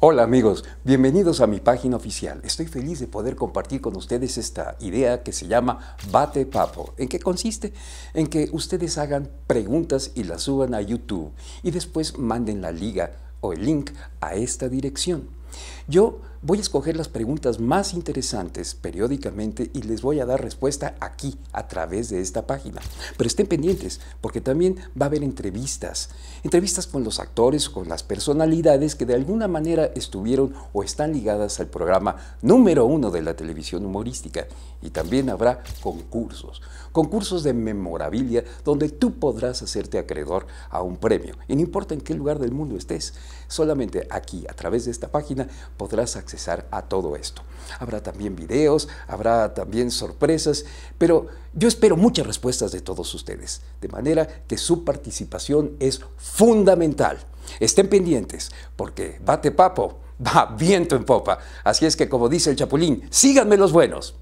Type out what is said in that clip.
Hola amigos, bienvenidos a mi página oficial. Estoy feliz de poder compartir con ustedes esta idea que se llama Bate Papo. ¿En qué consiste? En que ustedes hagan preguntas y las suban a YouTube y después manden la liga o el link a esta dirección. Yo voy a escoger las preguntas más interesantes periódicamente y les voy a dar respuesta aquí a través de esta página. Pero estén pendientes porque también va a haber entrevistas. Entrevistas con los actores, con las personalidades que de alguna manera estuvieron o están ligadas al programa número uno de la televisión humorística. Y también habrá concursos. Concursos de memorabilia donde tú podrás hacerte acreedor a un premio. Y no importa en qué lugar del mundo estés, solamente aquí a través de esta página podrás accesar a todo esto. Habrá también videos, habrá también sorpresas, pero yo espero muchas respuestas de todos ustedes, de manera que su participación es fundamental. Estén pendientes, porque bate papo, va viento en popa. Así es que como dice el Chapulín, síganme los buenos.